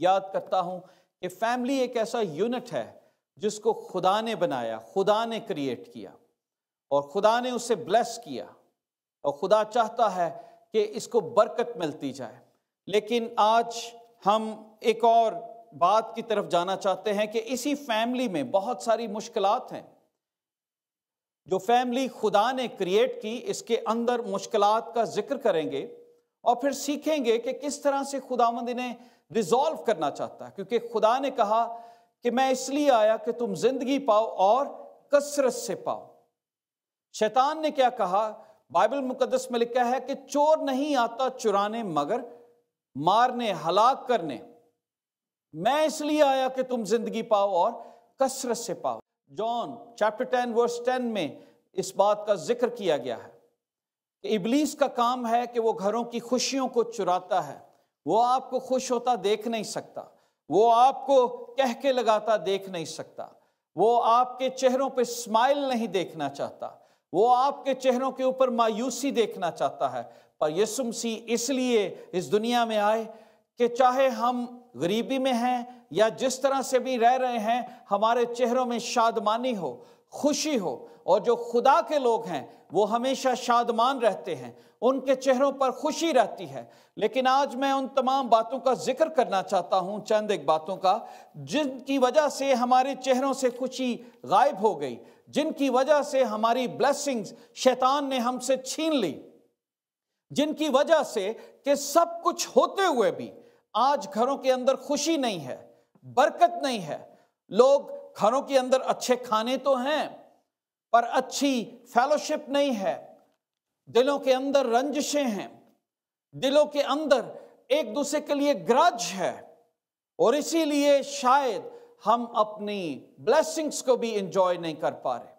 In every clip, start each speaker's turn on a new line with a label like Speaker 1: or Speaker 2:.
Speaker 1: याद करता हूँ कि फैमिली एक ऐसा यूनिट है जिसको खुदा ने बनाया खुदा ने क्रिएट किया और खुदा ने उसे ब्लेस किया और खुदा चाहता है कि इसको बरकत मिलती जाए लेकिन आज हम एक और बात की तरफ जाना चाहते हैं कि इसी फैमिली में बहुत सारी मुश्किलात हैं जो फैमिली खुदा ने क्रिएट की इसके अंदर मुश्किलात का जिक्र करेंगे और फिर सीखेंगे कि किस तरह से खुदावंद ने रिजॉल्व करना चाहता है क्योंकि खुदा ने कहा कि मैं इसलिए आया कि तुम जिंदगी पाओ और कसरत से पाओ शैतान ने क्या कहा बाइबल मुकदस में लिखा है कि चोर नहीं आता चुराने मगर मारने हलाक करने मैं इसलिए आया कि तुम जिंदगी पाओ और कसरत से पाओ John chapter ten verse ten में इस बात का जिक्र किया गया है कि इबलीस का काम है कि वो घरों की खुशियों को चुराता है वो आपको खुश होता देख नहीं सकता वो आपको कह के लगाता देख नहीं सकता वो आपके चेहरों पे स्माइल नहीं देखना चाहता वो आपके चेहरों के ऊपर मायूसी देखना चाहता है पर यसु मसीह इसलिए इस दुनिया में आए कि चाहे हम गरीबी में हैं या जिस तरह से भी रह रहे हैं हमारे चेहरों में शादमानी हो खुशी हो और जो खुदा के लोग हैं वो हमेशा शादमान रहते हैं उनके चेहरों पर खुशी रहती है लेकिन आज मैं उन तमाम बातों का जिक्र करना चाहता हूँ चंद एक बातों का जिनकी वजह से हमारे चेहरों से खुशी गायब हो गई जिनकी वजह से हमारी ब्लेसिंग्स शैतान ने हमसे छीन ली जिनकी वजह से कि सब कुछ होते हुए भी आज घरों के अंदर खुशी नहीं है बरकत नहीं है लोग घरों के अंदर अच्छे खाने तो हैं पर अच्छी फेलोशिप नहीं है दिलों के अंदर रंजिशें हैं दिलों के अंदर एक दूसरे के लिए ग्रज है और इसीलिए शायद हम अपनी ब्लेसिंग्स को भी इंजॉय नहीं कर पा रहे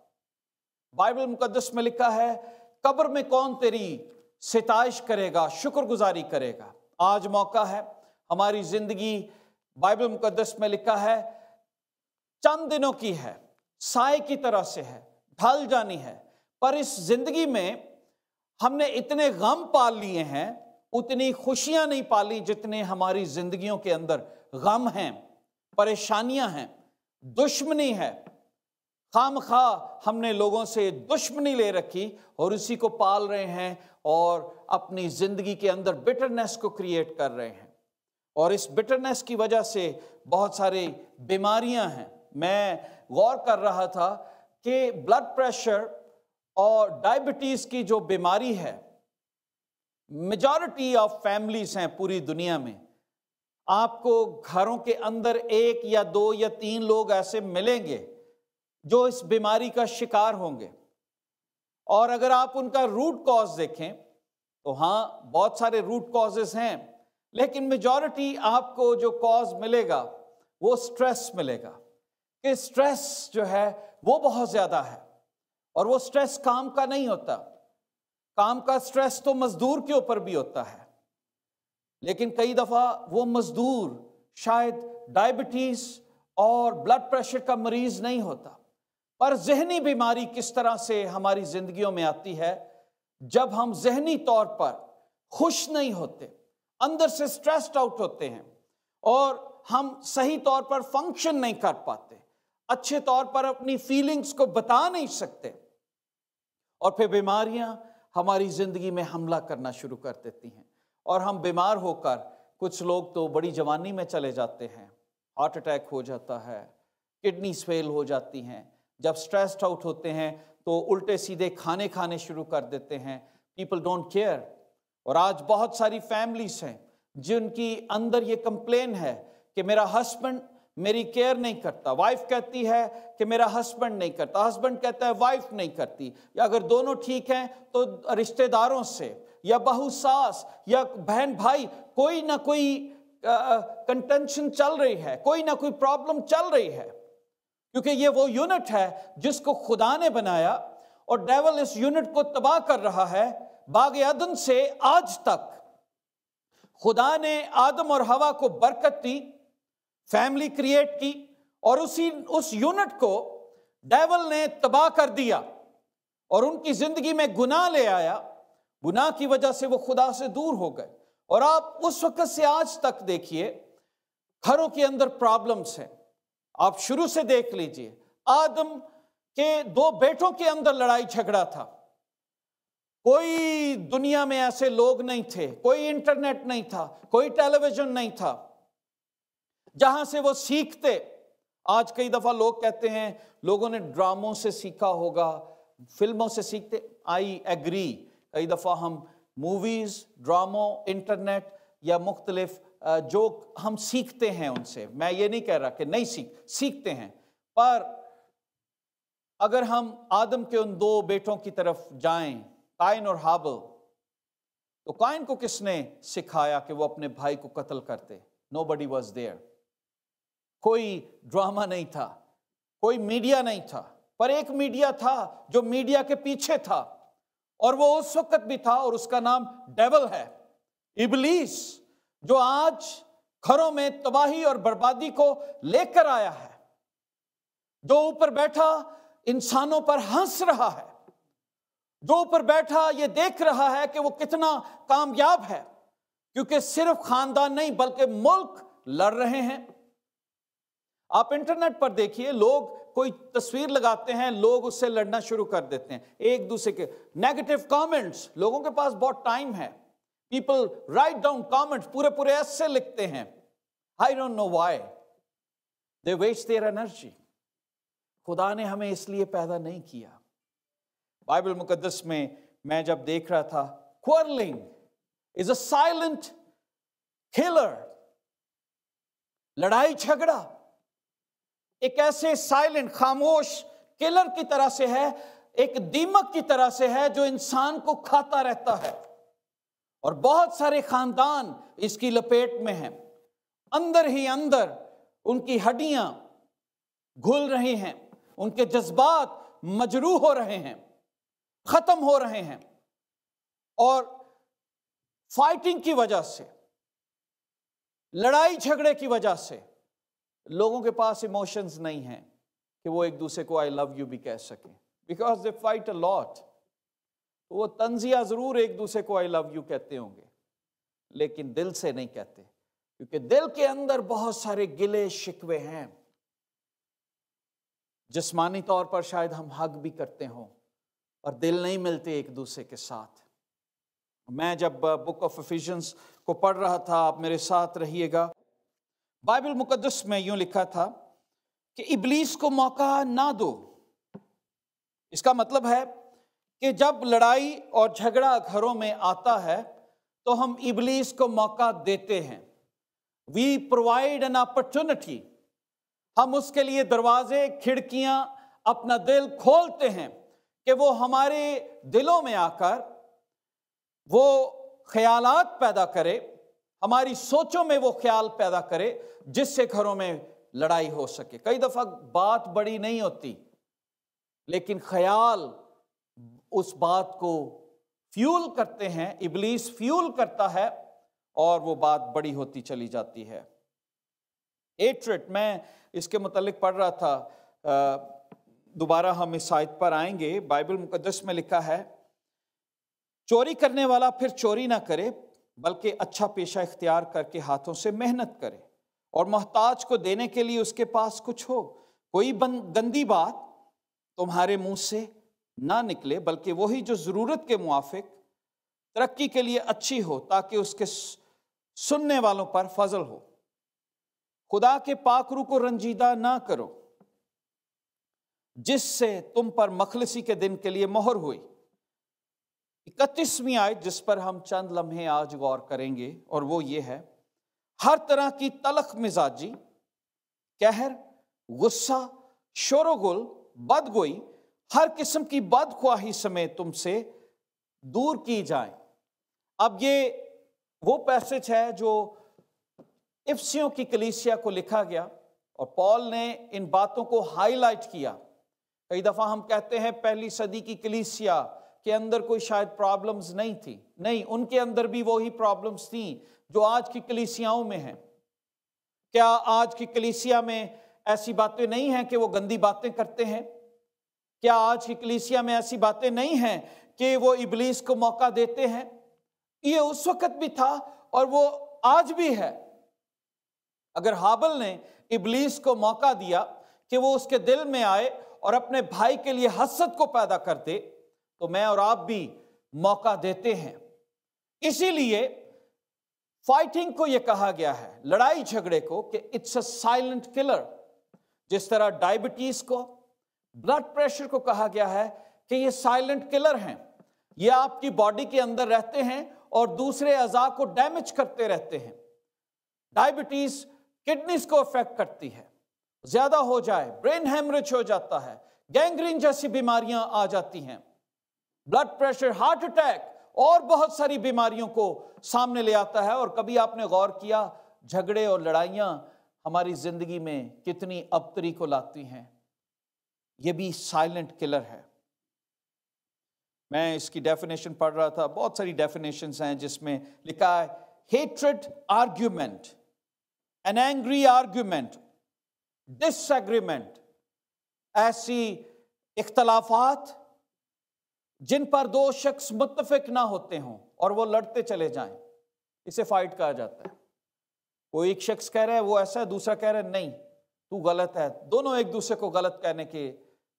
Speaker 1: बाइबल मुकदस में लिखा है कब्र में कौन तेरी सिताइश करेगा शुक्रगुजारी करेगा आज मौका है हमारी जिंदगी बाइबल मुकदस में लिखा है चंद दिनों की है साय की तरह से है ढल जानी है पर इस जिंदगी में हमने इतने गम पाल लिए हैं उतनी खुशियां नहीं पाली जितने हमारी जिंदगियों के अंदर गम हैं परेशानियां हैं दुश्मनी है खाम खा हमने लोगों से दुश्मनी ले रखी और उसी को पाल रहे हैं और अपनी जिंदगी के अंदर बिटरनेस को क्रिएट कर रहे हैं और इस बिटरनेस की वजह से बहुत सारी बीमारियां हैं मैं गौर कर रहा था कि ब्लड प्रेशर और डायबिटीज़ की जो बीमारी है मेजॉरिटी ऑफ फैमिलीज हैं पूरी दुनिया में आपको घरों के अंदर एक या दो या तीन लोग ऐसे मिलेंगे जो इस बीमारी का शिकार होंगे और अगर आप उनका रूट कॉज देखें तो हाँ बहुत सारे रूट कॉजेज हैं लेकिन मेजॉरिटी आपको जो कॉज मिलेगा वो स्ट्रेस मिलेगा कि स्ट्रेस जो है वो बहुत ज़्यादा है और वो स्ट्रेस काम का नहीं होता काम का स्ट्रेस तो मजदूर के ऊपर भी होता है लेकिन कई दफ़ा वो मजदूर शायद डायबिटीज़ और ब्लड प्रेशर का मरीज़ नहीं होता पर जहनी बीमारी किस तरह से हमारी ज़िंदगियों में आती है जब हम जहनी तौर पर खुश नहीं होते अंदर से स्ट्रेस्ड आउट होते हैं और हम सही तौर पर फंक्शन नहीं कर पाते अच्छे तौर पर अपनी फीलिंग्स को बता नहीं सकते और फिर बीमारियां हमारी ज़िंदगी में हमला करना शुरू कर देती हैं और हम बीमार होकर कुछ लोग तो बड़ी जवानी में चले जाते हैं हार्ट अटैक हो जाता है किडनी फेल हो जाती हैं जब स्ट्रेस्ड आउट होते हैं तो उल्टे सीधे खाने खाने शुरू कर देते हैं पीपल डोंट केयर और आज बहुत सारी फैमिलीज हैं जिनकी अंदर ये कंप्लेन है कि मेरा हस्बैंड मेरी केयर नहीं करता वाइफ कहती है कि मेरा हस्बैंड नहीं करता हस्बैंड कहता है वाइफ नहीं करती या अगर दोनों ठीक हैं तो रिश्तेदारों से या बहु सास या बहन भाई कोई ना कोई कंटेंशन चल रही है कोई ना कोई प्रॉब्लम चल रही है क्योंकि ये वो यूनिट है जिसको खुदा ने बनाया और डेवल इस यूनिट को तबाह कर रहा है बाग आदम से आज तक खुदा ने आदम और हवा को बरकत दी फैमिली क्रिएट की और उसी उस यूनिट को डेवल ने तबाह कर दिया और उनकी जिंदगी में गुनाह ले आया गुनाह की वजह से वो खुदा से दूर हो गए और आप उस वक्त से आज तक देखिए घरों के अंदर प्रॉब्लम्स हैं आप शुरू से देख लीजिए आदम के दो बेटों के अंदर लड़ाई झगड़ा था कोई दुनिया में ऐसे लोग नहीं थे कोई इंटरनेट नहीं था कोई टेलीविजन नहीं था जहां से वो सीखते आज कई दफा लोग कहते हैं लोगों ने ड्रामों से सीखा होगा फिल्मों से सीखते आई एग्री कई दफा हम मूवीज ड्रामों इंटरनेट या मुख्तलिफ जो हम सीखते हैं उनसे मैं ये नहीं कह रहा कि नहीं सीख सीखते हैं पर अगर हम आदम के उन दो बेटों की तरफ जाएं कायन और हाबल तो कायन को किसने सिखाया कि वो अपने भाई को कत्ल करते नो बडी वॉज देयर कोई ड्रामा नहीं था कोई मीडिया नहीं था पर एक मीडिया था जो मीडिया के पीछे था और वो उस वक्त भी था और उसका नाम डेवल है इबलीस जो आज घरों में तबाही और बर्बादी को लेकर आया है जो ऊपर बैठा इंसानों पर हंस रहा है जो ऊपर बैठा ये देख रहा है कि वो कितना कामयाब है क्योंकि सिर्फ खानदान नहीं बल्कि मुल्क लड़ रहे हैं आप इंटरनेट पर देखिए लोग कोई तस्वीर लगाते हैं लोग उससे लड़ना शुरू कर देते हैं एक दूसरे के नेगेटिव कमेंट्स लोगों के पास बहुत टाइम है पीपल राइट डाउन कमेंट्स पूरे पूरे ऐसे लिखते हैं I don't know why they waste their energy खुदा ने हमें इसलिए पैदा नहीं किया बाइबल मुकदस में मैं जब देख रहा था क्वरलिंग इज अ साइलेंट खेलर लड़ाई झगड़ा एक ऐसे साइलेंट खामोश किलर की तरह से है एक दीमक की तरह से है जो इंसान को खाता रहता है और बहुत सारे खानदान इसकी लपेट में हैं अंदर ही अंदर उनकी हड्डियां घुल रही हैं उनके जज्बात मजरू हो रहे हैं ख़त्म हो रहे हैं और फाइटिंग की वजह से लड़ाई झगड़े की वजह से लोगों के पास इमोशंस नहीं हैं कि वो एक दूसरे को आई लव यू भी कह सकें because they fight a lot तो वो तंजिया ज़रूर एक दूसरे को आई लव यू कहते होंगे लेकिन दिल से नहीं कहते क्योंकि दिल के अंदर बहुत सारे गिले शिकवे हैं जिसमानी तौर पर शायद हम हक भी करते हों और दिल नहीं मिलते एक दूसरे के साथ मैं जब बुक ऑफ एफिशंस को पढ़ रहा था आप मेरे साथ रहिएगा बाइबल मुकदस में यूं लिखा था कि इबलीस को मौका ना दो इसका मतलब है कि जब लड़ाई और झगड़ा घरों में आता है तो हम इबलीस को मौका देते हैं वी प्रोवाइड एन अपॉर्चुनिटी हम उसके लिए दरवाजे खिड़कियां अपना दिल खोलते हैं कि वो हमारे दिलों में आकर वो ख्यालात पैदा करे हमारी सोचों में वो ख्याल पैदा करे जिससे घरों में लड़ाई हो सके कई दफा बात बड़ी नहीं होती लेकिन ख्याल उस बात को फ्यूल करते हैं इबलीस फ्यूल करता है और वो बात बड़ी होती चली जाती है एट्रेट मैं इसके मतलब पढ़ रहा था दोबारा हम इस साइट पर आएंगे बाइबल मुकदस में लिखा है चोरी करने वाला फिर चोरी ना करे बल्कि अच्छा पेशा इख्तियार करके हाथों से मेहनत करे और मोहताज को देने के लिए उसके पास कुछ हो कोई गंदी बात तुम्हारे मुंह से ना निकले बल्कि वही जो ज़रूरत के मुआफिक तरक्की के लिए अच्छी हो ताकि उसके सुनने वालों पर फजल हो खुदा के पाखरू को रंजीदा ना करो जिससे तुम पर मखलसी के दिन के लिए मोहर हुई इकतीसवीं आय जिस पर हम चंद लम्हे आज गौर करेंगे और वो ये है हर तरह की तलख मिजाजी कहर गुस्सा शोरगुल बदगोई हर किस्म की बदख्वाही समय तुमसे दूर की जाए अब ये वो पैसेज है जो इफ्सियों की कलीसिया को लिखा गया और पॉल ने इन बातों को हाईलाइट किया कई दफ़ा हम कहते हैं पहली सदी की कलीसिया के अंदर कोई शायद प्रॉब्लम्स नहीं थी नहीं उनके अंदर भी वही प्रॉब्लम्स थी जो आज की कलीसियाओं में हैं क्या आज की कलीसिया में ऐसी बातें नहीं हैं कि वो गंदी बातें करते हैं क्या आज की कलीसिया में ऐसी बातें नहीं हैं कि वो इबलीस को मौका देते हैं ये उस वक्त भी था और वो आज भी है अगर हाबल ने इबलीस को मौका दिया कि वो उसके दिल में आए और अपने भाई के लिए हसद को पैदा कर दे तो मैं और आप भी मौका देते हैं इसीलिए फाइटिंग को यह कहा गया है लड़ाई झगड़े को कि इट्स अ साइलेंट किलर जिस तरह डायबिटीज को ब्लड प्रेशर को कहा गया है कि ये साइलेंट किलर हैं ये आपकी बॉडी के अंदर रहते हैं और दूसरे अज़ा को डैमेज करते रहते हैं डायबिटीज किडनीज को अफेक्ट करती है ज्यादा हो जाए ब्रेन हेमरेज हो जाता है गैंग्रीन जैसी बीमारियां आ जाती हैं ब्लड प्रेशर हार्ट अटैक और बहुत सारी बीमारियों को सामने ले आता है और कभी आपने गौर किया झगड़े और लड़ाइयां हमारी ज़िंदगी में कितनी अबतरी को लाती हैं यह भी साइलेंट किलर है मैं इसकी डेफिनेशन पढ़ रहा था बहुत सारी डेफिनेशन हैं जिसमें लिखा है hatred argument an angry argument disagreement ऐसी इख्तलाफात जिन पर दो शख्स मुतफिक ना होते हों और वो लड़ते चले जाएं इसे फाइट कहा जाता है कोई एक शख्स कह रहा है वो ऐसा है दूसरा कह रहा है नहीं तू गलत है दोनों एक दूसरे को गलत कहने के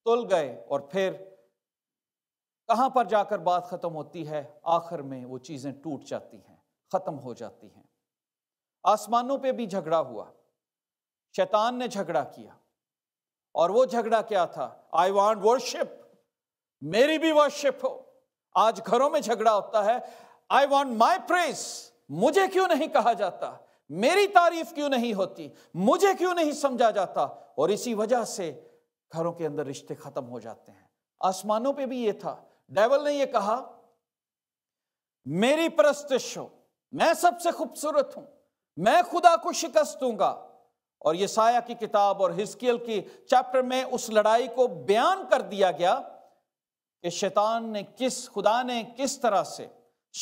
Speaker 1: तुल गए और फिर कहां पर जाकर बात ख़त्म होती है आखिर में वो चीज़ें टूट जाती हैं ख़त्म हो जाती हैं आसमानों पे भी झगड़ा हुआ शैतान ने झगड़ा किया और वो झगड़ा क्या था आई वॉन्ट वर्शिप मेरी भी वर्शिप हो आज घरों में झगड़ा होता है आई वॉन्ट माई प्रेस मुझे क्यों नहीं कहा जाता मेरी तारीफ क्यों नहीं होती मुझे क्यों नहीं समझा जाता और इसी वजह से घरों के अंदर रिश्ते खत्म हो जाते हैं आसमानों पे भी ये था डेवल ने ये कहा मेरी प्रस्त हो मैं सबसे खूबसूरत हूं मैं खुदा को शिकस्त दूंगा और ये साया की किताब और हिस्कियल की चैप्टर में उस लड़ाई को बयान कर दिया गया कि शैतान ने किस खुदा ने किस तरह से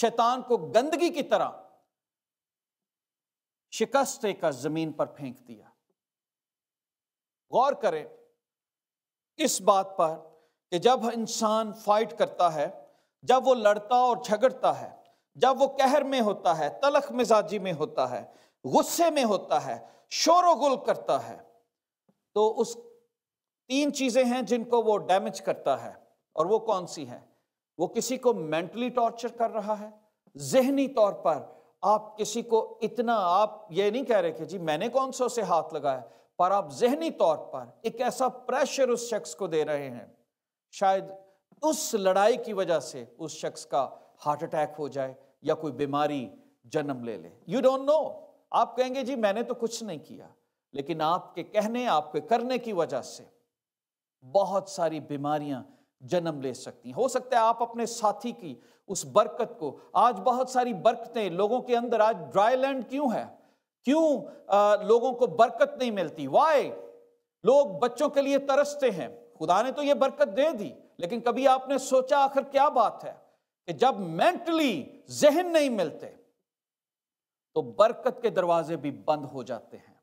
Speaker 1: शैतान को गंदगी की तरह शिकस्त का जमीन पर फेंक दिया गौर करें इस बात पर कि जब इंसान फाइट करता है जब वो लड़ता और झगड़ता है जब वो कहर में होता है तलख मिजाजी में होता है गुस्से में होता है शोर गुल करता है तो उस तीन चीज़ें हैं जिनको वो डैमेज करता है और वो कौन सी है वो किसी को मेंटली टॉर्चर कर रहा है जहनी तौर पर आप किसी को इतना आप ये नहीं कह रहे कि जी मैंने कौन सा उसे हाथ लगाया पर आप जहनी तौर पर एक ऐसा प्रेशर उस शख्स को दे रहे हैं शायद उस लड़ाई की वजह से उस शख्स का हार्ट अटैक हो जाए या कोई बीमारी जन्म ले ले यू डोंट नो आप कहेंगे जी मैंने तो कुछ नहीं किया लेकिन आपके कहने आपके करने की वजह से बहुत सारी बीमारियां जन्म ले सकती हो सकता है आप अपने साथी की उस बरकत को आज बहुत सारी बरकतें लोगों के अंदर आज ड्राई लैंड क्यों है क्यों आ, लोगों को बरकत नहीं मिलती वाई लोग बच्चों के लिए तरसते हैं खुदा ने तो ये बरकत दे दी लेकिन कभी आपने सोचा आखिर क्या बात है कि जब मेंटली जहन नहीं मिलते तो बरकत के दरवाजे भी बंद हो जाते हैं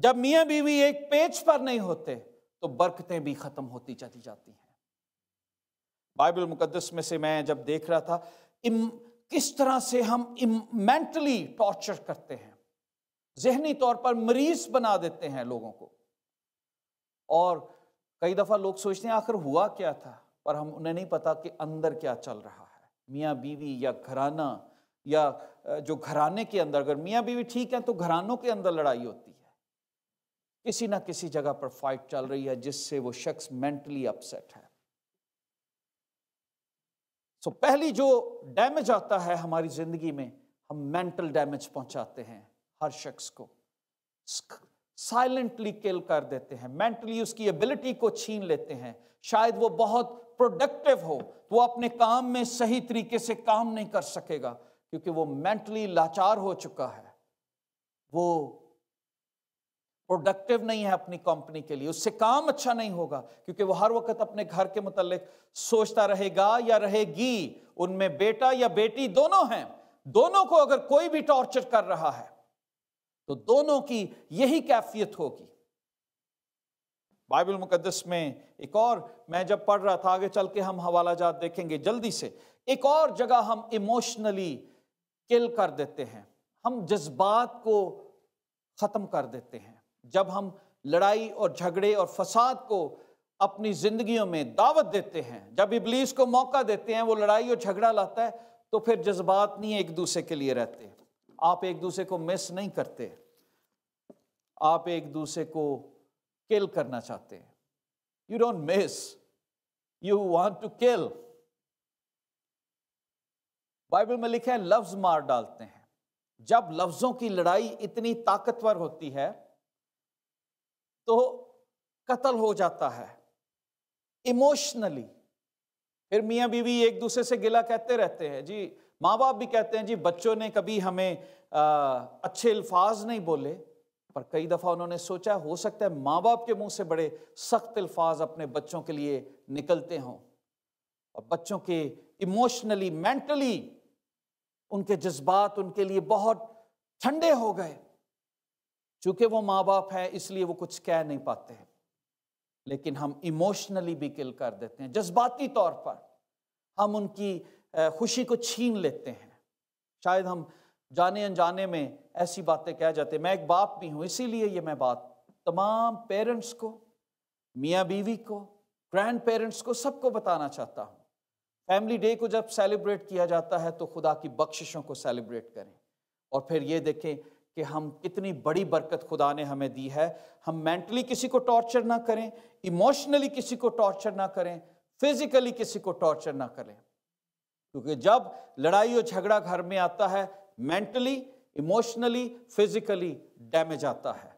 Speaker 1: जब मियाँ बीवी एक पेज पर नहीं होते तो बरकतें भी खत्म होती चली जाती हैं बाइबल मुकदस में से मैं जब देख रहा था इम, किस तरह से हम मेंटली टॉर्चर करते हैं जहनी तौर पर मरीज बना देते हैं लोगों को और कई दफ़ा लोग सोचते हैं आखिर हुआ क्या था पर हम उन्हें नहीं पता कि अंदर क्या चल रहा है मियाँ बीवी या घराना या जो घराने के अंदर अगर मियाँ बीवी ठीक है तो घरानों के अंदर लड़ाई होती है किसी ना किसी जगह पर फाइट चल रही है जिससे वो शख्स मेंटली अपसेट है सो so, पहली जो डैमेज आता है हमारी जिंदगी में हम मेंटल डैमेज पहुंचाते हैं हर शख्स को साइलेंटली किल कर देते हैं मेंटली उसकी एबिलिटी को छीन लेते हैं शायद वो बहुत प्रोडक्टिव हो तो वो अपने काम में सही तरीके से काम नहीं कर सकेगा क्योंकि वो मेंटली लाचार हो चुका है वो प्रोडक्टिव नहीं है अपनी कंपनी के लिए उससे काम अच्छा नहीं होगा क्योंकि वो हर वक्त अपने घर के मुतालिक सोचता रहेगा या रहेगी उनमें बेटा या बेटी दोनों हैं दोनों को अगर कोई भी टॉर्चर कर रहा है तो दोनों की यही कैफियत होगी बाइबल मुकदस में एक और मैं जब पढ़ रहा था आगे चल के हम हवाला जात देखेंगे जल्दी से एक और जगह हम इमोशनली किल कर देते हैं हम जज्बात को ख़त्म कर देते हैं जब हम लड़ाई और झगड़े और फसाद को अपनी जिंदगियों में दावत देते हैं जब इबलीस को मौका देते हैं वो लड़ाई और झगड़ा लाता है तो फिर जज्बात नहीं एक दूसरे के लिए रहते आप एक दूसरे को मिस नहीं करते आप एक दूसरे को किल करना चाहते हैं you don't miss you want to kill Bible में लिखा है लफ्ज मार डालते हैं जब लफ्जों की लड़ाई इतनी ताकतवर होती है तो कत्ल हो जाता है इमोशनली फिर मियाँ बीवी एक दूसरे से गिला कहते रहते हैं जी माँ बाप भी कहते हैं जी बच्चों ने कभी हमें आ, अच्छे अल्फाज नहीं बोले पर कई दफ़ा उन्होंने सोचा हो सकता है माँ बाप के मुंह से बड़े सख्त अल्फाज अपने बच्चों के लिए निकलते हों और बच्चों के इमोशनली मेंटली उनके जज्बात उनके लिए बहुत ठंडे हो गए चूंकि वो माँ बाप है इसलिए वो कुछ कह नहीं पाते हैं लेकिन हम इमोशनली भी किल कर देते हैं जज्बाती तौर पर हम उनकी खुशी को छीन लेते हैं शायद हम जाने अनजाने में ऐसी बातें कह जाते हैं मैं एक बाप भी हूँ इसीलिए ये मैं बात तमाम पेरेंट्स को मियाँ बीवी को ग्रैंड पेरेंट्स को सबको बताना चाहता हूँ फैमिली डे को जब सेलिब्रेट किया जाता है तो खुदा की बख्शिशों को सेलिब्रेट करें और फिर ये देखें कि हम कितनी बड़ी बरकत खुदा ने हमें दी है हम मेंटली किसी को टॉर्चर ना करें इमोशनली किसी को टॉर्चर ना करें फिजिकली किसी को टॉर्चर ना करें क्योंकि जब लड़ाई और झगड़ा घर में आता है मेंटली इमोशनली फिजिकली डैमेज आता है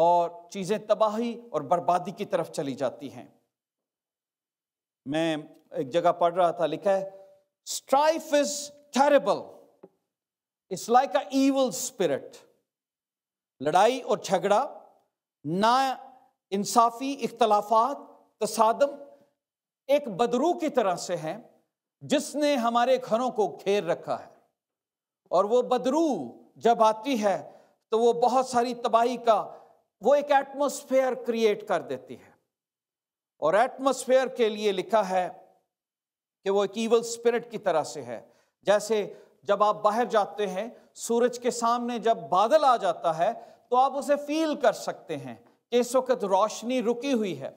Speaker 1: और चीज़ें तबाही और बर्बादी की तरफ चली जाती हैं मैं एक जगह पढ़ रहा था लिखा है strife is terrible it's like a evil spirit लड़ाई और झगड़ा ना इंसाफी इख्तलाफात तसादम एक बदरू की तरह से है जिसने हमारे घरों को घेर रखा है और वो बदरू जब आती है तो वो बहुत सारी तबाही का वो एक एटमोसफेयर क्रिएट कर देती है और एटमोसफेयर के लिए लिखा है कि वो एक ईवल स्पिरिट की तरह से है जैसे जब आप बाहर जाते हैं सूरज के सामने जब बादल आ जाता है तो आप उसे फील कर सकते हैं कि इस वक्त रोशनी रुकी हुई है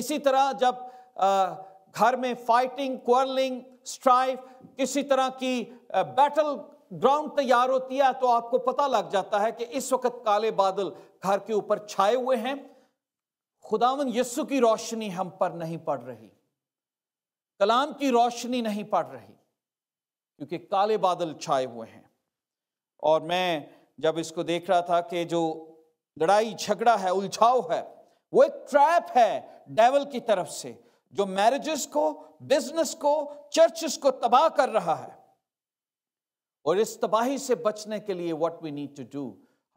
Speaker 1: इसी तरह जब घर में फाइटिंग क्वर्लिंग स्ट्राइफ किसी तरह की बैटल ग्राउंड तैयार होती है तो आपको पता लग जाता है कि इस वक्त काले बादल घर के ऊपर छाए हुए हैं खुदावन यस्सु की रोशनी हम पर नहीं पड़ रही कलाम की रोशनी नहीं पड़ रही क्योंकि काले बादल छाए हुए हैं और मैं जब इसको देख रहा था कि जो लड़ाई झगड़ा है उलझाव है वो एक ट्रैप है डेवल की तरफ से जो मैरिजेस को बिजनेस को चर्चेस को तबाह कर रहा है और इस तबाही से बचने के लिए what we need to do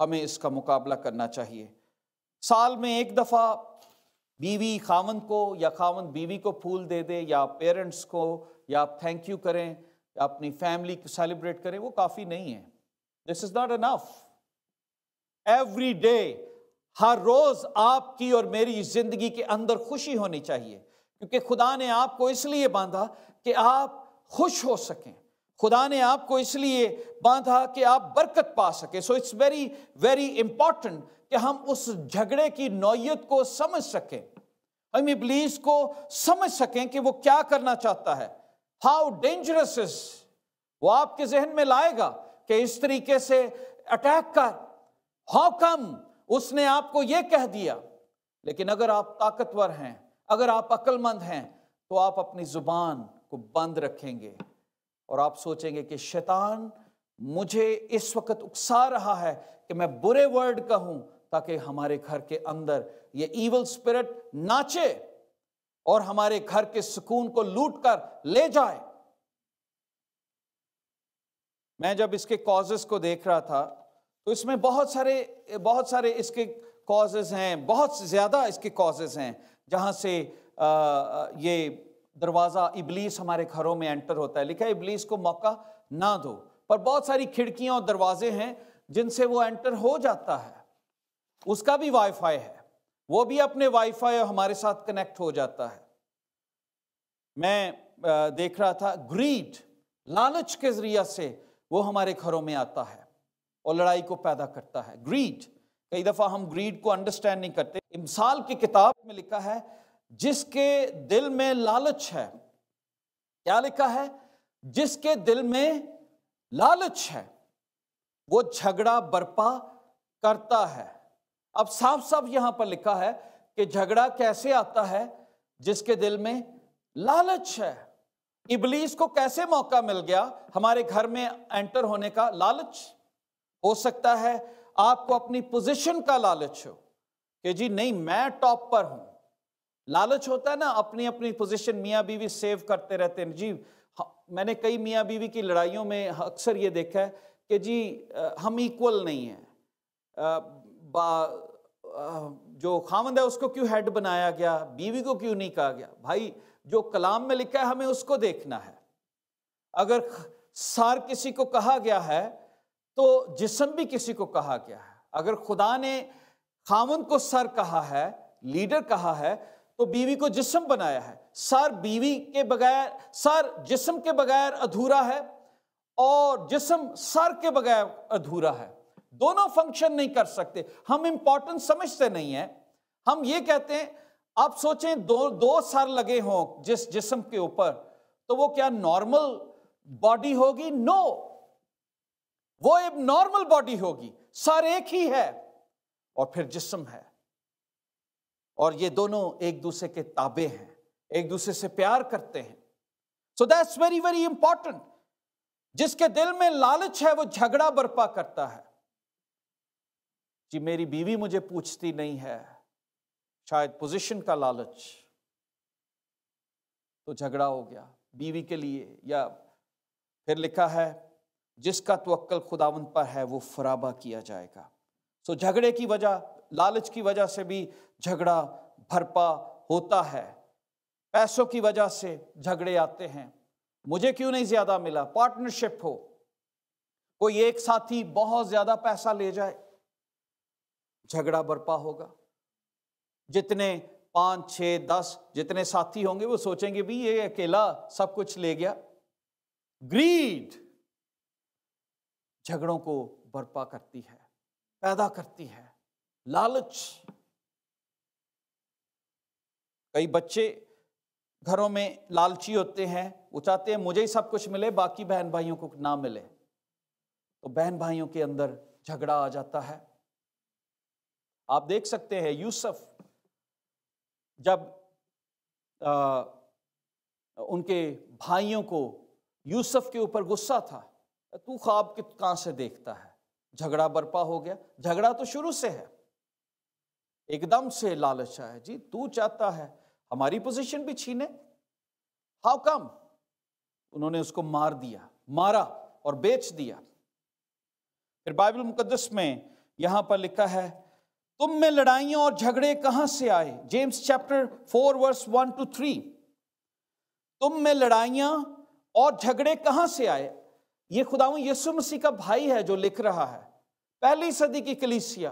Speaker 1: हमें इसका मुकाबला करना चाहिए साल में एक दफ़ा बीवी खावन को या खावन बीवी को फूल दे दे या पेरेंट्स को या आप थैंक यू करें अपनी फैमिली को सेलिब्रेट करें वो काफ़ी नहीं है this is not enough every day हर रोज़ आपकी और मेरी ज़िंदगी के अंदर खुशी होनी चाहिए क्योंकि खुदा ने आपको इसलिए बांधा कि आप खुश हो सकें खुदा ने आपको इसलिए बांधा कि आप बरकत पा सके so it's very very important कि हम उस झगड़े की नौयत को समझ सकें हम इबलीस को समझ सकें कि वो क्या करना चाहता है हाउ डेंजरस इज वो आपके जहन में लाएगा कि इस तरीके से अटैक कर हाउ कम उसने आपको यह कह दिया लेकिन अगर आप ताकतवर हैं अगर आप अक्लमंद हैं तो आप अपनी जुबान को बंद रखेंगे और आप सोचेंगे कि शैतान मुझे इस वक्त उकसा रहा है कि मैं बुरे वर्ड कहूं ताकि हमारे घर के अंदर ये ईवल स्पिरिट नाचे और हमारे घर के सुकून को लूट कर ले जाए मैं जब इसके कॉजेस को देख रहा था तो इसमें बहुत सारे बहुत सारे इसके कॉजेज हैं बहुत ज़्यादा इसके कॉजेज हैं जहां से आ, ये दरवाज़ा इबलीस हमारे घरों में एंटर होता है लिखा है इबलीस को मौका ना दो पर बहुत सारी खिड़कियां और दरवाजे हैं जिनसे वो एंटर हो जाता है उसका भी वाईफाई है वो भी अपने वाईफाई और हमारे साथ कनेक्ट हो जाता है मैं देख रहा था ग्रीड लालच के जरिया से वो हमारे घरों में आता है और लड़ाई को पैदा करता है ग्रीड कई दफ़ा हम ग्रीड को अंडरस्टैंड नहीं करते इमसाल की किताब में लिखा है जिसके दिल में लालच है क्या लिखा है जिसके दिल में लालच है वो झगड़ा बर्पा करता है अब साफ साफ यहां पर लिखा है कि झगड़ा कैसे आता है जिसके दिल में लालच है इबलीस को कैसे मौका मिल गया हमारे घर में एंटर होने का लालच हो सकता है आपको अपनी पोजीशन का लालच हो कि जी नहीं मैं टॉप पर हूं लालच होता है ना अपनी अपनी पोजीशन मियाँ बीवी सेव करते रहते हैं जी मैंने कई मियाँ बीवी की लड़ाइयों में अक्सर ये देखा है कि जी हम इक्वल नहीं हैं जो खामंद है उसको क्यों हेड बनाया गया बीवी को क्यों नहीं कहा गया भाई जो कलाम में लिखा है हमें उसको देखना है अगर सार किसी को कहा गया है तो जिसम भी किसी को कहा गया है अगर खुदा ने खामन को सर कहा है लीडर कहा है तो बीवी को जिसम बनाया है सर बीवी के बगैर सर जिसम के बगैर अधूरा है और जिसम सर के बगैर अधूरा है दोनों फंक्शन नहीं कर सकते हम इंपॉर्टेंस समझते नहीं है हम ये कहते हैं आप सोचें दो दो सर लगे हों जिस जिस्म के ऊपर तो वो क्या नॉर्मल बॉडी होगी नो no. वो एक नॉर्मल बॉडी होगी सर एक ही है और फिर जिस्म है और ये दोनों एक दूसरे के ताबे हैं एक दूसरे से प्यार करते हैं so that's very very important जिसके दिल में लालच है वो झगड़ा बर्पा करता है जी मेरी बीवी मुझे पूछती नहीं है शायद पोजीशन का लालच तो झगड़ा हो गया बीवी के लिए या फिर लिखा है जिसका तवक्ल खुदावंत पर है वो फराबा किया जाएगा सो झगड़े की वजह लालच की वजह से भी झगड़ा भरपा होता है पैसों की वजह से झगड़े आते हैं मुझे क्यों नहीं ज्यादा मिला पार्टनरशिप हो कोई एक साथी बहुत ज्यादा पैसा ले जाए झगड़ा बर्पा होगा जितने पाँच छः दस जितने साथी होंगे वो सोचेंगे भी ये अकेला सब कुछ ले गया ग्रीड झगड़ों को बर्पा करती है पैदा करती है लालच कई बच्चे घरों में लालची होते हैं वो चाहते हैं मुझे ही सब कुछ मिले बाकी बहन भाइयों को ना मिले तो बहन भाइयों के अंदर झगड़ा आ जाता है आप देख सकते हैं यूसुफ जब आ, उनके भाइयों को यूसुफ के ऊपर गुस्सा था तू ख्वाब के कहाँ से देखता है झगड़ा बर्पा हो गया झगड़ा तो शुरू से है एकदम से लालच है जी तू चाहता है हमारी पोजीशन भी छीने हाउ कम उन्होंने उसको मार दिया मारा और बेच दिया फिर बाइबल मुकदस में यहां पर लिखा है तुम में लड़ाइयां और झगड़े कहां से आए James chapter four verse one two three तुम में लड़ाइयां और झगड़े कहां से आए ये खुदाऊ यसु मसीह का भाई है जो लिख रहा है पहली सदी की कलीसिया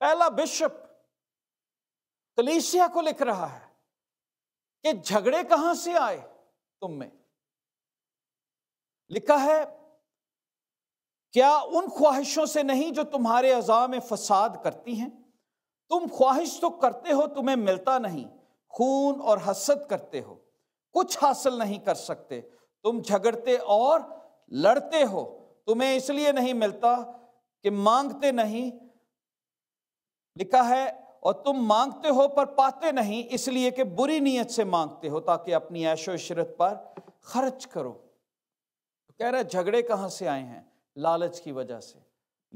Speaker 1: पहला बिशप कलीसिया को लिख रहा है कि झगड़े कहां से आए तुम में लिखा है क्या उन ख्वाहिशों से नहीं जो तुम्हारे अजा में फसाद करती हैं तुम ख्वाहिश तो करते हो तुम्हें मिलता नहीं खून और हसद करते हो कुछ हासिल नहीं कर सकते तुम झगड़ते और लड़ते हो तुम्हें इसलिए नहीं मिलता कि मांगते नहीं लिखा है और तुम मांगते हो पर पाते नहीं इसलिए कि बुरी नीयत से मांगते हो ताकि अपनी ऐशो इशरत पर खर्च करो तो कह रहा झगड़े कहाँ से आए हैं लालच की वजह से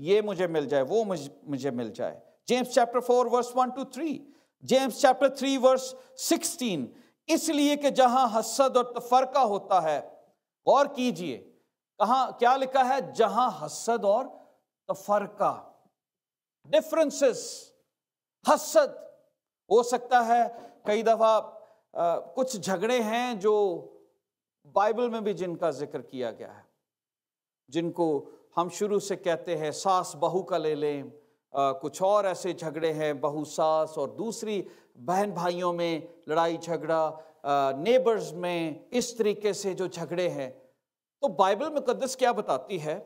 Speaker 1: ये मुझे मिल जाए वो मुझे मिल जाए James chapter four verse one two three James chapter three verse sixteen इसलिए कि जहां हसद और तफरका होता है और कीजिए कहा क्या लिखा है जहां हसद और तफरका डिफरेंसेस हसद हो सकता है कई दफा आ, कुछ झगड़े हैं जो बाइबल में भी जिनका जिक्र किया गया है जिनको हम शुरू से कहते हैं सास बहू का ले लें आ, कुछ और ऐसे झगड़े हैं बहू सास और दूसरी बहन भाइयों में लड़ाई झगड़ा नेबर्स में इस तरीके से जो झगड़े हैं तो बाइबल मुकदस क्या बताती है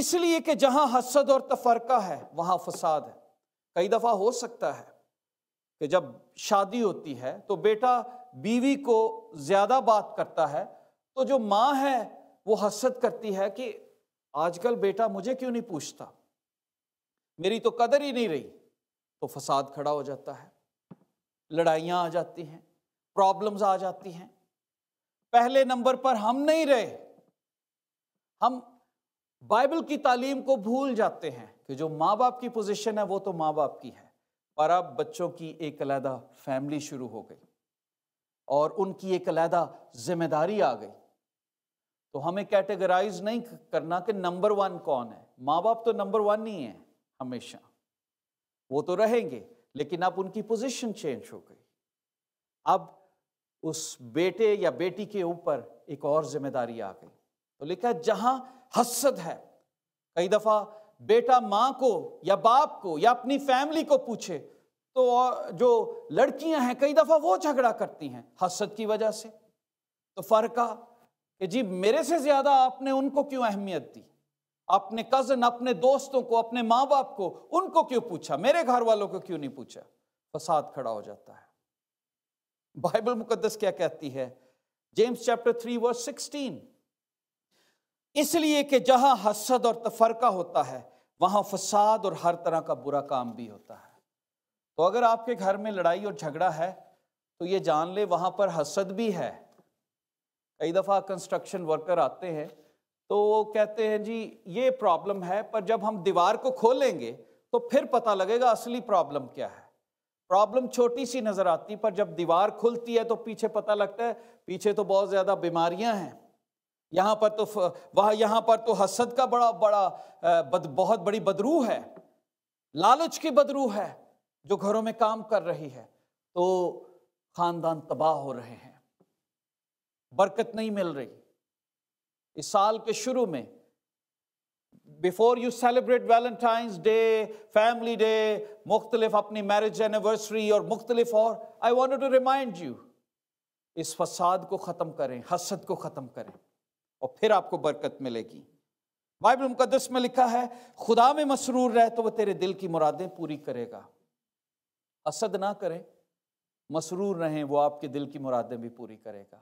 Speaker 1: इसलिए कि जहां हसद और तफरका है वहां फसाद है कई दफ़ा हो सकता है कि जब शादी होती है तो बेटा बीवी को ज़्यादा बात करता है तो जो माँ है वो हसद करती है कि आजकल बेटा मुझे क्यों नहीं पूछता मेरी तो कदर ही नहीं रही तो फसाद खड़ा हो जाता है लड़ाइयाँ आ जाती हैं प्रॉब्लम्स आ जाती हैं पहले नंबर पर हम नहीं रहे हम बाइबल की तालीम को भूल जाते हैं कि जो माँ बाप की पोजीशन है वो तो माँ बाप की है पर अब बच्चों की एक अलहदा फैमिली शुरू हो गई और उनकी एक अलहदा जिम्मेदारी आ गई तो हमें कैटेगराइज नहीं करना कि नंबर वन कौन है माँ बाप तो नंबर वन ही है हमेशा वो तो रहेंगे लेकिन अब उनकी पोजीशन चेंज हो गई अब उस बेटे या बेटी के ऊपर एक और जिम्मेदारी आ गई तो लिखा है जहां हसद है कई दफा बेटा माँ को या बाप को या अपनी फैमिली को पूछे तो जो लड़कियां हैं कई दफा वो झगड़ा करती हैं हसद की वजह से तो फर्का कि जी मेरे से ज्यादा आपने उनको क्यों अहमियत दी अपने कजन अपने दोस्तों को अपने माँ बाप को उनको क्यों पूछा मेरे घर वालों को क्यों नहीं पूछा फसाद खड़ा हो जाता है बाइबल मुकदस क्या कहती है James chapter three verse sixteen इसलिए कि जहां हसद और तफरका होता है वहां फसाद और हर तरह का बुरा काम भी होता है तो अगर आपके घर में लड़ाई और झगड़ा है तो ये जान ले वहां पर हसद भी है कई दफ़ा कंस्ट्रक्शन वर्कर आते हैं तो वो कहते हैं जी ये प्रॉब्लम है पर जब हम दीवार को खोलेंगे तो फिर पता लगेगा असली प्रॉब्लम क्या है प्रॉब्लम छोटी सी नज़र आती पर जब दीवार खुलती है तो पीछे पता लगता है पीछे तो बहुत ज़्यादा बीमारियां हैं यहाँ पर तो वह यहाँ पर तो हसद का बड़ा बड़ा बद, बहुत बड़ी बदरू है लालच की बदरू है जो घरों में काम कर रही है तो खानदान तबाह हो रहे हैं बरकत नहीं मिल रही इस साल के शुरू में before you celebrate Valentine's day family day मुख्तलिफ अपनी मैरिज एनिवर्सरी और मुख्तलिफ और I want to remind you इस फसाद को ख़त्म करें हसद को ख़त्म करें और फिर आपको बरकत मिलेगी बाइबल मुकदस में लिखा है खुदा में मसरूर रह तो वह तेरे दिल की मुरादें पूरी करेगा असद ना करें मसरूर रहें वो आपके दिल की मुरादें भी पूरी करेगा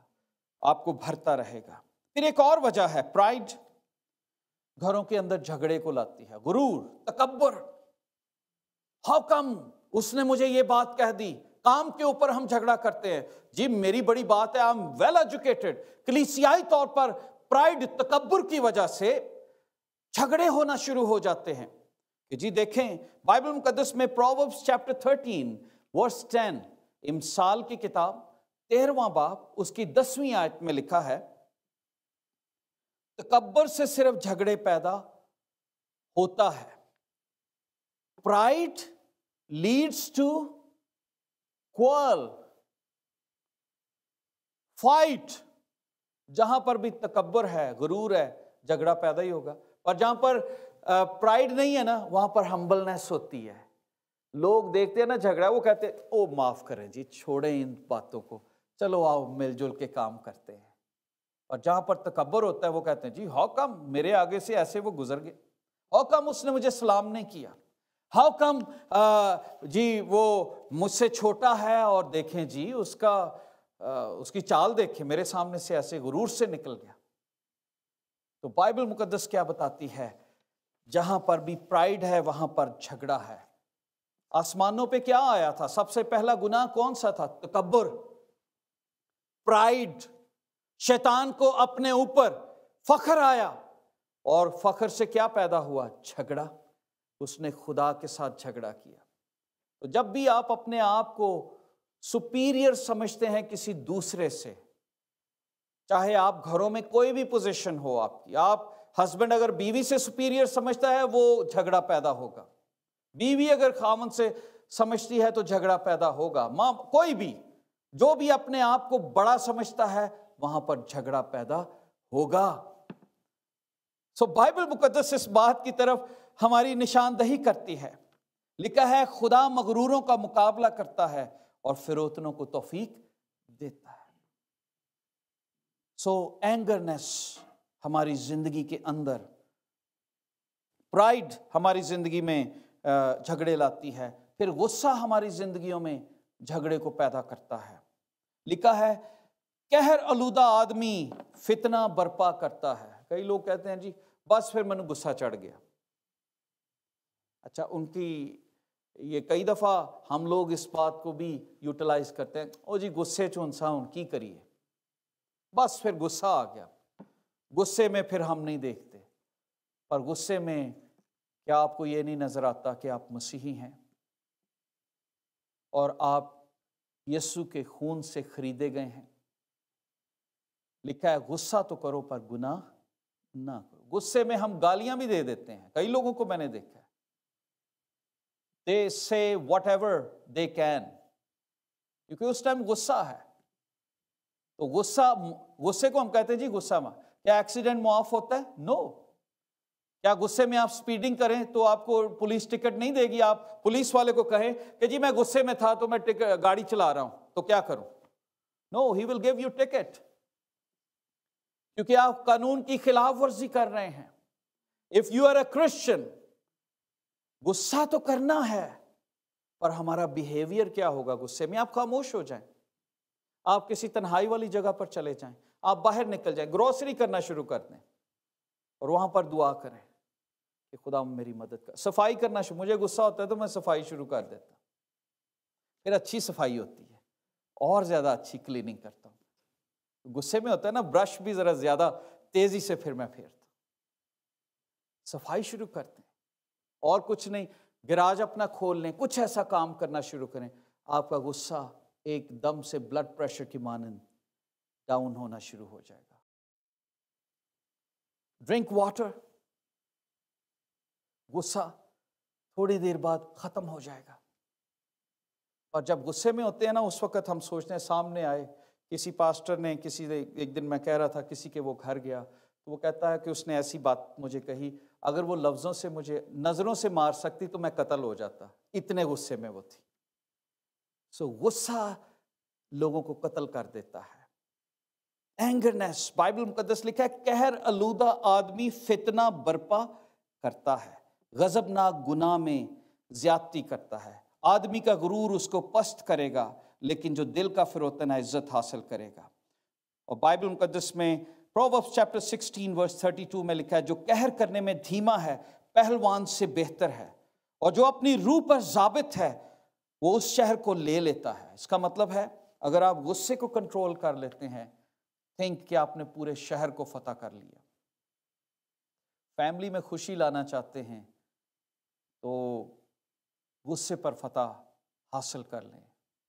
Speaker 1: आपको भरता रहेगा फिर एक और वजह है प्राइड घरों के अंदर झगड़े को लाती है गुरूर तकबर हाउ कम उसने मुझे ये बात कह दी काम के ऊपर हम झगड़ा करते हैं जी मेरी बड़ी बात है आई एम वेल एजुकेटेड कलीसियाई तौर पर प्राइड तकबर की वजह से झगड़े होना शुरू हो जाते हैं कि जी देखें बाइबल मुकदस में Proverbs chapter thirteen verse ten इमसाल की किताब तेरवा बाप उसकी दसवीं आयत में लिखा है तकबर से सिर्फ झगड़े पैदा होता है pride leads to quarrel fight जहां पर भी तकबर है गुरूर है झगड़ा पैदा ही होगा पर जहां पर प्राइड नहीं है ना वहां पर हम्बलनेस होती है लोग देखते हैं ना झगड़ा वो कहते ओ माफ करें जी छोड़ें इन बातों को चलो आओ मिलजुल के काम करते हैं और जहां पर तकबर होता है वो कहते हैं जी हाउ कम मेरे आगे से ऐसे वो गुजर गए हाउ कम उसने मुझे सलाम नहीं किया हाउ कम जी वो मुझसे छोटा है और देखें जी उसका आ, उसकी चाल देखें मेरे सामने से ऐसे गुरूर से निकल गया तो बाइबल मुकदस क्या बताती है जहां पर भी प्राइड है वहां पर झगड़ा है आसमानों पे क्या आया था सबसे पहला गुनाह कौन सा था तकबर प्राइड शैतान को अपने ऊपर फखर आया और फखर से क्या पैदा हुआ झगड़ा उसने खुदा के साथ झगड़ा किया तो जब भी आप अपने आप को सुपीरियर समझते हैं किसी दूसरे से चाहे आप घरों में कोई भी पोजीशन हो आपकी आप हस्बैंड अगर बीवी से सुपीरियर समझता है वो झगड़ा पैदा होगा बीवी अगर खामन से समझती है तो झगड़ा पैदा होगा माँ कोई भी जो भी अपने आप को बड़ा समझता है वहां पर झगड़ा पैदा होगा सो बाइबल मुकदस इस बात की तरफ हमारी निशानदही करती है लिखा है खुदा मगरूरों का मुकाबला करता है और फिरोतनों को तोफीक देता है सो so, एंगरनेस हमारी जिंदगी के अंदर प्राइड हमारी जिंदगी में झगड़े लाती है फिर गुस्सा हमारी जिंदगियों में झगड़े को पैदा करता है लिखा है कहर आलूदा आदमी फितना बर्पा करता है कई लोग कहते हैं जी बस फिर मैं गुस्सा चढ़ गया अच्छा उनकी ये कई दफ़ा हम लोग इस बात को भी यूटिलाइज करते हैं ओ जी गुस्से चो इंसान की करिए बस फिर गुस्सा आ गया गुस्से में फिर हम नहीं देखते पर गुस्से में क्या आपको ये नहीं नज़र आता कि आप मसीही हैं और आप यस्सु के खून से खरीदे गए हैं लिखा है गुस्सा तो करो पर गुनाह ना करो गुस्से में हम गालियां भी दे देते हैं कई लोगों को मैंने देखा है दे से वट एवर दे कैन क्योंकि उस टाइम गुस्सा है तो गुस्सा गुस्से को हम कहते हैं जी गुस्सा मा क्या एक्सीडेंट मुआफ होता है नो no. या गुस्से में आप स्पीडिंग करें तो आपको पुलिस टिकट नहीं देगी आप पुलिस वाले को कहें कि जी मैं गुस्से में था तो मैं गाड़ी चला रहा हूं तो क्या करूं no he will give you ticket क्योंकि आप कानून की खिलाफ वर्जी कर रहे हैं if you are a Christian गुस्सा तो करना है पर हमारा बिहेवियर क्या होगा गुस्से में आप खामोश हो जाएं आप किसी तन्हाई वाली जगह पर चले जाएं आप बाहर निकल जाएं ग्रोसरी करना शुरू कर दें और वहां पर दुआ करें कि खुदा मेरी मदद कर सफाई करना शुरू मुझे गुस्सा होता है तो मैं सफाई शुरू कर देता फिर अच्छी सफाई होती है और ज़्यादा अच्छी क्लीनिंग करता हूँ गुस्से में होता है ना ब्रश भी ज़रा ज़्यादा तेज़ी से फिर मैं फेरता सफाई शुरू करते हैं और कुछ नहीं गिराज अपना खोल लें कुछ ऐसा काम करना शुरू करें आपका गुस्सा एकदम से ब्लड प्रेशर की मानंद डाउन होना शुरू हो जाएगा ड्रिंक वाटर गुस्सा थोड़ी देर बाद ख़त्म हो जाएगा और जब गुस्से में होते हैं ना उस वक्त हम सोचने सामने आए किसी पास्टर ने किसी ने एक दिन मैं कह रहा था किसी के वो घर गया तो वो कहता है कि उसने ऐसी बात मुझे कही अगर वो लफ्ज़ों से मुझे नज़रों से मार सकती तो मैं कत्ल हो जाता इतने गुस्से में वो थी सो so, गुस्सा लोगों को कत्ल कर देता है एंगरनेस बाइबल मुकदस लिखा है कहर आलूदा आदमी फितना बर्पा करता है गज़बनाक गुनाह में ज़्यादती करता है आदमी का गुरूर उसको पस्त करेगा लेकिन जो दिल का फिरोतना इज़्ज़त हासिल करेगा और बाइबल मुकदस में प्रोवर्ब चैप्टर 16 वर्स 32 में लिखा है जो कहर करने में धीमा है पहलवान से बेहतर है और जो अपनी रूह पर जाबित है वो उस शहर को ले लेता है इसका मतलब है अगर आप गुस्से को कंट्रोल कर लेते हैं थिंक कि आपने पूरे शहर को फतेह कर लिया फैमिली में खुशी लाना चाहते हैं तो गुस्से पर फतह हासिल कर लें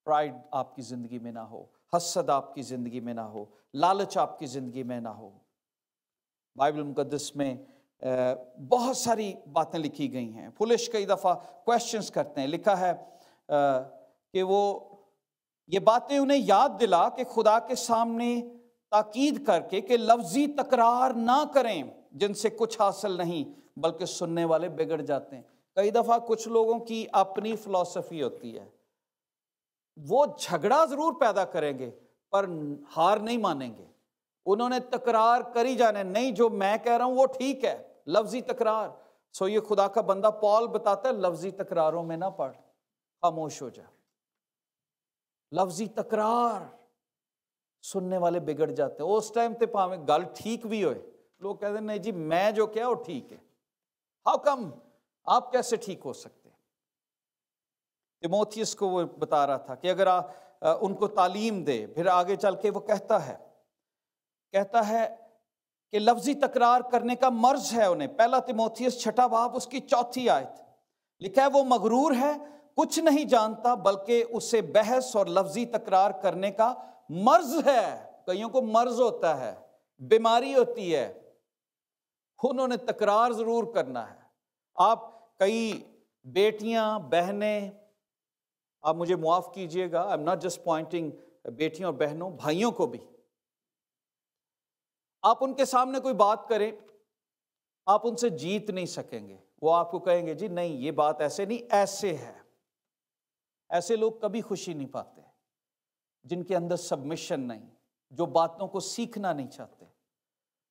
Speaker 1: प्राइड आपकी ज़िंदगी में ना हो हसद आपकी ज़िंदगी में ना हो लालच आपकी ज़िंदगी में ना हो बाइबल मुकदस में बहुत सारी बातें लिखी गई हैं पुलिस कई दफ़ा क्वेश्चंस करते हैं लिखा है कि वो ये बातें उन्हें याद दिला कि खुदा के सामने ताकीद करके कि लफ्जी तकरार ना करें जिनसे कुछ हासिल नहीं बल्कि सुनने वाले बिगड़ जाते हैं कई दफ़ा कुछ लोगों की अपनी फिलॉसफी होती है वो झगड़ा ज़रूर पैदा करेंगे पर हार नहीं मानेंगे उन्होंने तकरार करी जाने नहीं जो मैं कह रहा हूं वो ठीक है लफ्जी तकरार सो ये खुदा का बंदा पॉल बताता है लफ्जी तकरारों में ना पढ़ खामोश हो जा लफ्जी तकरार सुनने वाले बिगड़ जाते उस टाइम तो भावे गल ठीक भी होए लोग कहते नहीं जी मैं जो क्या वो ठीक है हाउ कम आप कैसे ठीक हो सकते हैं तिमोथियस को वो बता रहा था कि अगर आ, आ, उनको तालीम दे फिर आगे चल के वो कहता है कहता है कि लफ्जी तकरार करने का मर्ज है उन्हें पहला तिमोथियस छठा बाप उसकी चौथी आयत लिखा है वो मगरूर है कुछ नहीं जानता बल्कि उसे बहस और लफ्जी तकरार करने का मर्ज है कईयों को मर्ज होता है बीमारी होती है उन्होंने तकरार जरूर करना है आप कई बेटियां बहनें आप मुझे मुआफ़ कीजिएगा I am not just pointing बेटियों और बहनों भाइयों को भी आप उनके सामने कोई बात करें आप उनसे जीत नहीं सकेंगे वो आपको कहेंगे जी नहीं ये बात ऐसे नहीं ऐसे है ऐसे लोग कभी खुशी नहीं पाते जिनके अंदर सबमिशन नहीं जो बातों को सीखना नहीं चाहते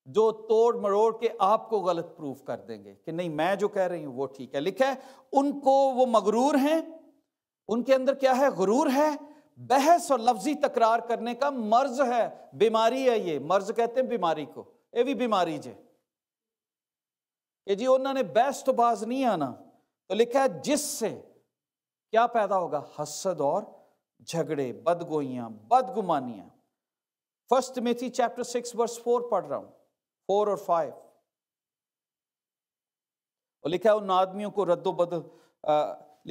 Speaker 1: जो तोड़ मरोड़ के आपको गलत प्रूफ कर देंगे कि नहीं मैं जो कह रही हूं वो ठीक है लिखा है उनको वो मगरूर हैं उनके अंदर क्या है गुरूर है बहस और लफ्जी तकरार करने का मर्ज है बीमारी है ये मर्ज कहते हैं बीमारी को ये भी बीमारी जे ये जी उन्होंने बहस तो बाज नहीं आना तो लिखा है जिससे क्या पैदा होगा हसद और झगड़े बदगोइयां बदगुमानियां first Timothy chapter six verse four पढ़ रहा हूं फोर और फाइव और लिखा है उन आदमियों को रद्दो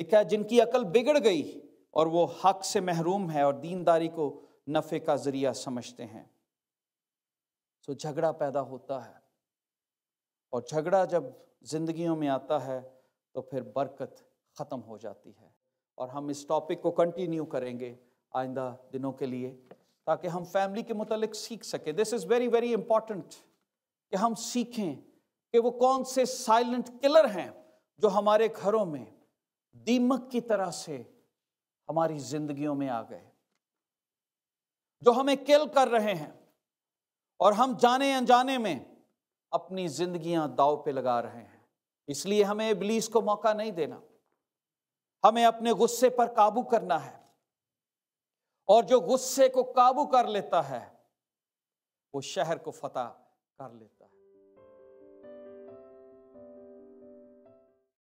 Speaker 1: लिखा है जिनकी अकल बिगड़ गई और वो हक से महरूम है और दीनदारी को नफ़े का ज़रिया समझते हैं तो झगड़ा पैदा होता है और झगड़ा जब जिंदगियों में आता है तो फिर बरकत ख़त्म हो जाती है और हम इस टॉपिक को कंटिन्यू करेंगे आइंदा दिनों के लिए ताकि हम फैमिली के मुतालिक सीख सकें this is very very important कि हम सीखें कि वो कौन से साइलेंट किलर हैं जो हमारे घरों में दीमक की तरह से हमारी जिंदगियों में आ गए जो हमें किल कर रहे हैं और हम जाने अनजाने में अपनी जिंदगियां दाव पे लगा रहे हैं इसलिए हमें इबलीस को मौका नहीं देना हमें अपने गुस्से पर काबू करना है और जो गुस्से को काबू कर लेता है वो शहर को फतेह कर लेता